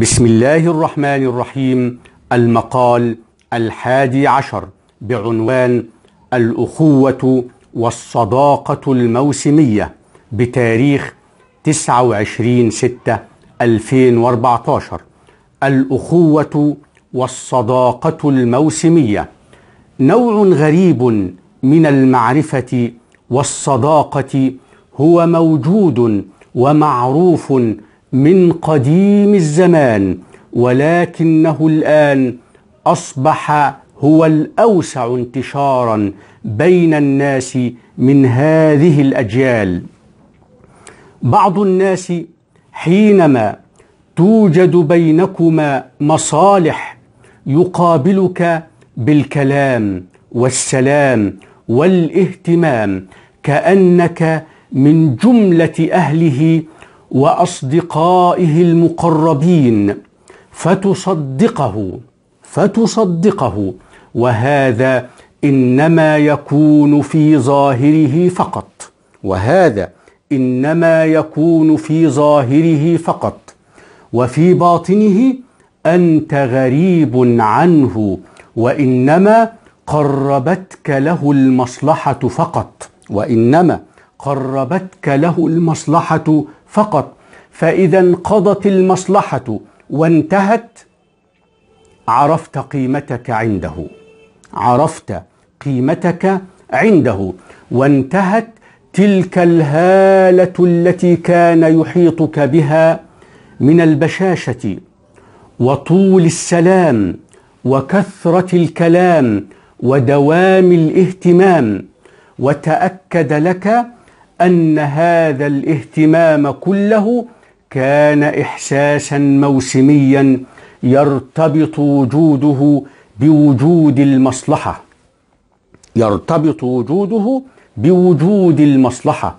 بسم الله الرحمن الرحيم المقال الحادي عشر بعنوان الأخوة والصداقة الموسمية بتاريخ 29 6 2014 الأخوة والصداقة الموسمية نوع غريب من المعرفة والصداقة هو موجود ومعروف من قديم الزمان ولكنه الآن أصبح هو الأوسع انتشارا بين الناس من هذه الأجيال بعض الناس حينما توجد بينكما مصالح يقابلك بالكلام والسلام والاهتمام كأنك من جملة أهله واصدقائه المقربين فتصدقه فتصدقه وهذا انما يكون في ظاهره فقط وهذا انما يكون في ظاهره فقط وفي باطنه انت غريب عنه وانما قربتك له المصلحه فقط وانما قربتك له المصلحه فقط فإذا انقضت المصلحة وانتهت عرفت قيمتك عنده عرفت قيمتك عنده وانتهت تلك الهالة التي كان يحيطك بها من البشاشة وطول السلام وكثرة الكلام ودوام الاهتمام وتأكد لك أن هذا الاهتمام كله كان إحساسا موسميا يرتبط وجوده بوجود المصلحة يرتبط وجوده بوجود المصلحة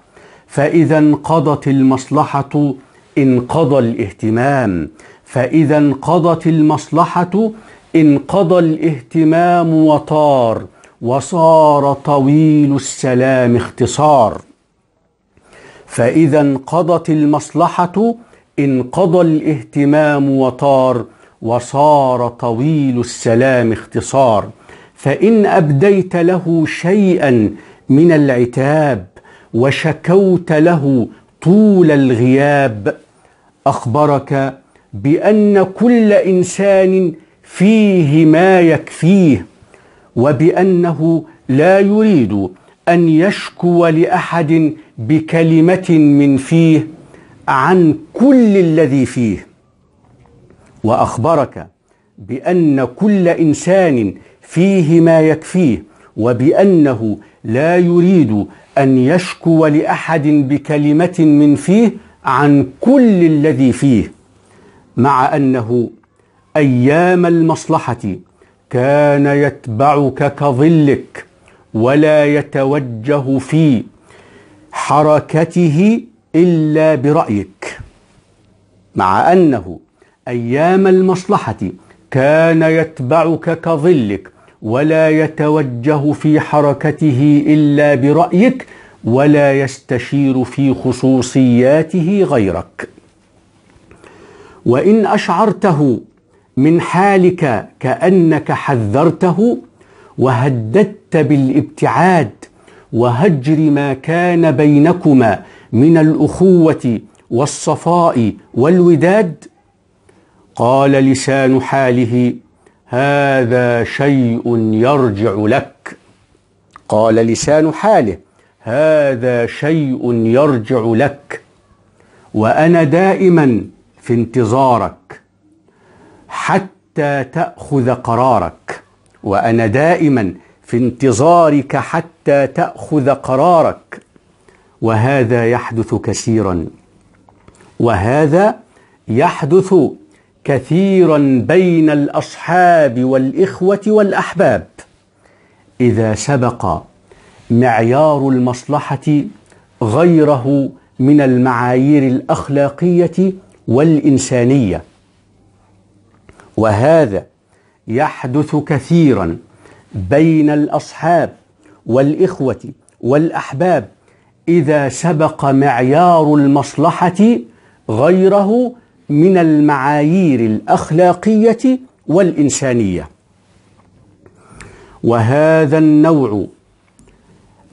فإذا انقضت المصلحة انقضى الاهتمام فإذا انقضت المصلحة انقضى الاهتمام وطار وصار طويل السلام اختصار فإذا انقضت المصلحة انقضى الاهتمام وطار وصار طويل السلام اختصار فإن أبديت له شيئا من العتاب وشكوت له طول الغياب أخبرك بأن كل إنسان فيه ما يكفيه وبأنه لا يريد أن يشكو لأحد بكلمة من فيه عن كل الذي فيه وأخبرك بأن كل إنسان فيه ما يكفيه وبأنه لا يريد أن يشكو لأحد بكلمة من فيه عن كل الذي فيه مع أنه أيام المصلحة كان يتبعك كظلك ولا يتوجه في حركته إلا برأيك مع أنه أيام المصلحة كان يتبعك كظلك ولا يتوجه في حركته إلا برأيك ولا يستشير في خصوصياته غيرك وإن أشعرته من حالك كأنك حذرته وهددت بالابتعاد وهجر ما كان بينكما من الأخوة والصفاء والوداد قال لسان حاله هذا شيء يرجع لك قال لسان حاله هذا شيء يرجع لك وأنا دائما في انتظارك حتى تأخذ قرارك وأنا دائما في انتظارك حتى تاخذ قرارك وهذا يحدث كثيرا وهذا يحدث كثيرا بين الاصحاب والاخوه والاحباب اذا سبق معيار المصلحه غيره من المعايير الاخلاقيه والانسانيه وهذا يحدث كثيرا بين الأصحاب والإخوة والأحباب إذا سبق معيار المصلحة غيره من المعايير الأخلاقية والإنسانية وهذا النوع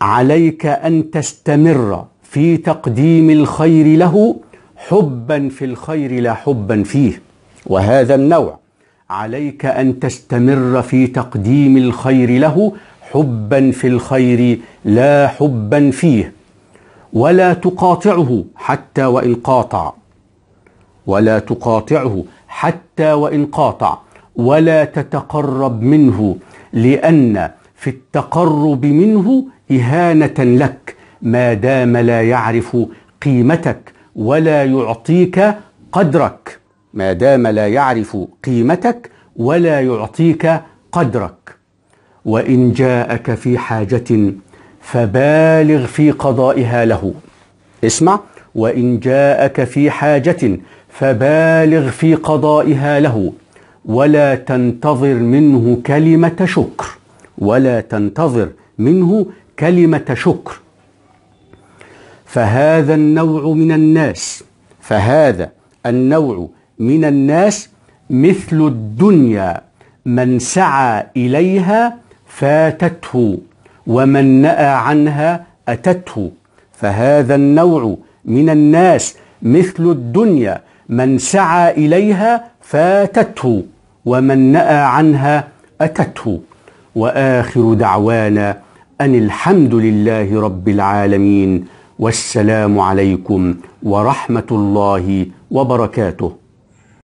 عليك أن تستمر في تقديم الخير له حبا في الخير لا حبا فيه وهذا النوع عليك أن تستمر في تقديم الخير له حبا في الخير لا حبا فيه ولا تقاطعه حتى وإن قاطع ولا تقاطعه حتى وإن قاطع ولا تتقرب منه لأن في التقرب منه إهانة لك ما دام لا يعرف قيمتك ولا يعطيك قدرك ما دام لا يعرف قيمتك ولا يعطيك قدرك وان جاءك في حاجه فبالغ في قضائها له اسمع وان جاءك في حاجه فبالغ في قضائها له ولا تنتظر منه كلمه شكر ولا تنتظر منه كلمه شكر فهذا النوع من الناس فهذا النوع من الناس مثل الدنيا من سعى إليها فاتته ومن نأى عنها أتته فهذا النوع من الناس مثل الدنيا من سعى إليها فاتته ومن نأى عنها أتته وآخر دعوانا أن الحمد لله رب العالمين والسلام عليكم ورحمة الله وبركاته